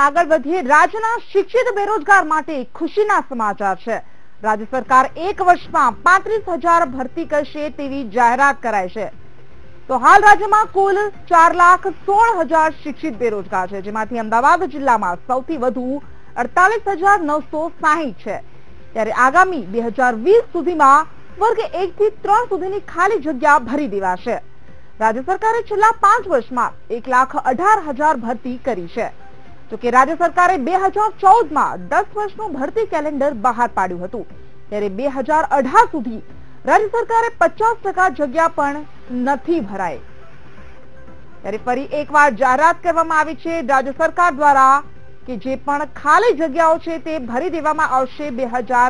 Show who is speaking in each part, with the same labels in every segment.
Speaker 1: આગળ વધીએ રાજ્યના શિક્ષિત બેરોજગાર માટે ખુશીના સમાચાર છે રાજ્ય સરકાર એક વર્ષમાં પાંત્રીસ હજાર ભરતી કરશે તેવી જાહેરાત કરાઈ છે તો હાલ રાજ્યમાં કુલ ચાર લાખ સોળ હજાર શિક્ષિત બેરોજગાર છે જેમાંથી અમદાવાદ જિલ્લામાં સૌથી વધુ અડતાલીસ હજાર નવસો સાહીઠ છે ત્યારે આગામી બે હજાર વીસ સુધીમાં વર્ગ એક થી ત્રણ સુધીની ખાલી જગ્યા ભરી દેવાશે રાજ્ય સરકારે છેલ્લા પાંચ વર્ષમાં એક લાખ અઢાર હજાર ભરતી કરી છે તો રાજ્ય સરકારે બે હજાર ચૌદમાં દસ વર્ષનું ભરતી કેલેન્ડર બહાર પાડ્યું હતું ત્યારે બે સુધી રાજ્ય સરકારે પચાસ જગ્યા પણ નથી ભરાય ત્યારે ફરી એકવાર જાહેરાત કરવામાં આવી છે રાજ્ય સરકાર દ્વારા કે જે પણ ખાલી જગ્યાઓ છે તે ભરી દેવામાં આવશે બે હજાર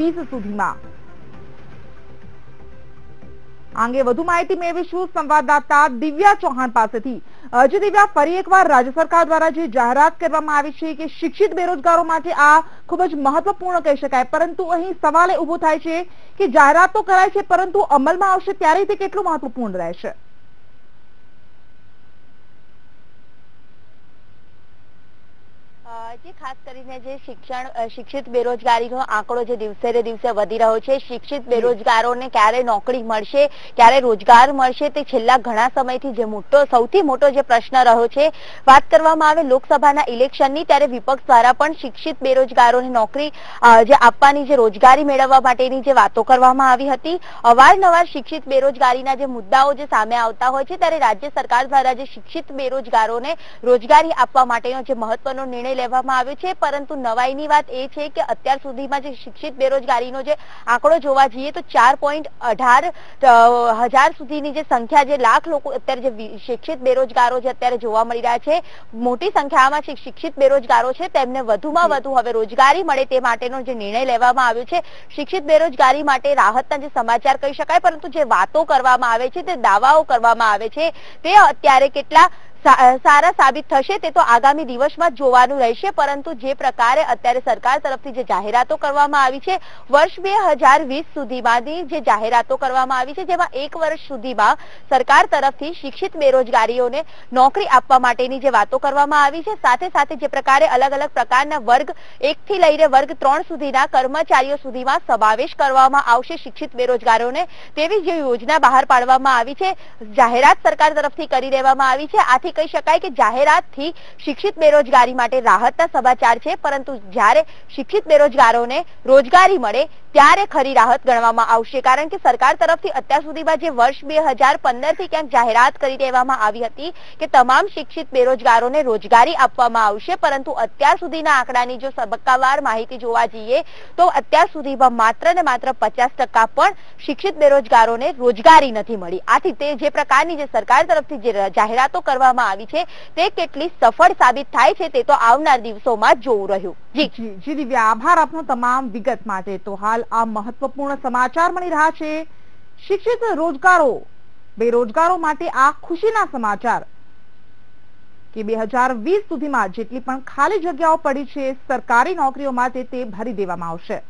Speaker 1: વીસ સુધીમાં આંગે વધુ માહિતી મેળવીશું સંવાદદાતા દિવ્યા ચૌહાણ પાસેથી જે દિવ્યા ફરી એકવાર રાજ્ય સરકાર દ્વારા જે જાહેરાત કરવામાં આવી છે કે શિક્ષિત બેરોજગારો માટે આ ખૂબ જ મહત્વપૂર્ણ કહી શકાય પરંતુ અહીં સવાલ એ ઉભો થાય છે કે જાહેરાત તો કરાય છે પરંતુ અમલમાં આવશે ત્યારે તે કેટલું મહત્વપૂર્ણ રહેશે
Speaker 2: જે ખાસ કરીને જે શિક્ષણ શિક્ષિત બેરોજગારીનો આંકડો જે દિવસે ને દિવસે વધી રહ્યો છે શિક્ષિત બેરોજગારોને ક્યારે નોકરી મળશે ક્યારે રોજગાર મળશે તે છેલ્લા ઘણા સમયથી જે મોટો સૌથી મોટો જે પ્રશ્ન રહ્યો છે વાત કરવામાં આવે લોકસભાના ઇલેક્શનની ત્યારે વિપક્ષ દ્વારા પણ શિક્ષિત બેરોજગારોને નોકરી જે આપવાની જે રોજગારી મેળવવા માટેની જે વાતો કરવામાં આવી હતી અવારનવાર શિક્ષિત બેરોજગારીના જે મુદ્દાઓ જે સામે આવતા હોય છે ત્યારે રાજ્ય સરકાર દ્વારા જે શિક્ષિત બેરોજગારોને રોજગારી આપવા માટેનો જે મહત્વનો નિર્ણય લેવા કરવામાં આવ્યો છે પરંતુ નવાઈની વાત એ છે કે અત્યાર સુધીમાં જે શિક્ષિત બેરોજગારીનો જે આંકડો જોવા જઈએ તો ચાર પોઈન્ટ અઢાર હજાર સુધીની જે સંખ્યા જે લાખ લોકો અત્યારે જે શિક્ષિત બેરોજગારો જે અત્યારે જોવા મળી રહ્યા છે મોટી સંખ્યામાં શિક્ષિત બેરોજગારો છે તેમને વધુમાં વધુ હવે રોજગારી મળે તે માટેનો જે નિર્ણય લેવામાં આવ્યો છે શિક્ષિત બેરોજગારી માટે રાહતના જે સમાચાર કહી શકાય પરંતુ જે વાતો કરવામાં આવે છે તે દાવાઓ કરવામાં આવે છે તે અત્યારે કેટલા સારા સાબિત થશે તે તો આગામી દિવસમાં જોવાનું રહેશે પરંતુ જે પ્રકારે અત્યારે સરકાર તરફથી જે જાહેરાતો કરવામાં આવી છે વર્ષ બે હજાર જે જાહેરાતો કરવામાં આવી છે જેમાં એક વર્ષ સુધીમાં સરકાર તરફથી શિક્ષિત બેરોજગારીઓને નોકરી આપવા માટેની જે વાતો કરવામાં આવી છે સાથે સાથે જે પ્રકારે અલગ અલગ પ્રકારના વર્ગ એકથી લઈને વર્ગ ત્રણ સુધીના કર્મચારીઓ સુધીમાં સમાવેશ કરવામાં આવશે શિક્ષિત બેરોજગારોને તેવી જે યોજના બહાર પાડવામાં આવી છે જાહેરાત સરકાર તરફથી કરી દેવામાં આવી છે આથી ચોક્કસથી કહી શકાય કે જાહેરાતથી શિક્ષિત બેરોજગારી માટે રાહતના સમાચાર છે પરંતુ જ્યારે શિક્ષિત બેરોજગારોને રોજગારી મળે ત્યારે ખરી રાહત ગણવામાં આવશે કારણ કે સરકાર તરફથી અત્યાર સુધીમાં જે વર્ષ બે હજાર ક્યાંક જાહેરાત કરી દેવામાં આવી હતી કે તમામ શિક્ષિત બેરોજગારોને રોજગારી આપવામાં આવશે પરંતુ અત્યાર સુધીના આંકડાની જો તબક્કાવાર માહિતી જોવા જઈએ તો અત્યાર સુધીમાં માત્ર ને માત્ર પચાસ પણ શિક્ષિત બેરોજગારોને રોજગારી નથી મળી આથી તે જે પ્રકારની જે સરકાર તરફથી જે જાહેરાતો કરવામાં આવી છે તે કેટલી સફળ સાબિત થાય છે તે તો આવનાર
Speaker 1: દિવસોમાં જોવું રહ્યું જી જી દિવ્યા આભાર આપનો તમામ વિગત માટે તો હાલ હાલ આ મહત્વપૂર્ણ સમાચાર મળી રહ્યા છે શિક્ષિત રોજગારો બેરોજગારો માટે આ ખુશીના સમાચાર કે બે હજાર વીસ સુધીમાં જેટલી પણ ખાલી જગ્યાઓ પડી છે સરકારી નોકરીઓ માટે તે ભરી દેવામાં આવશે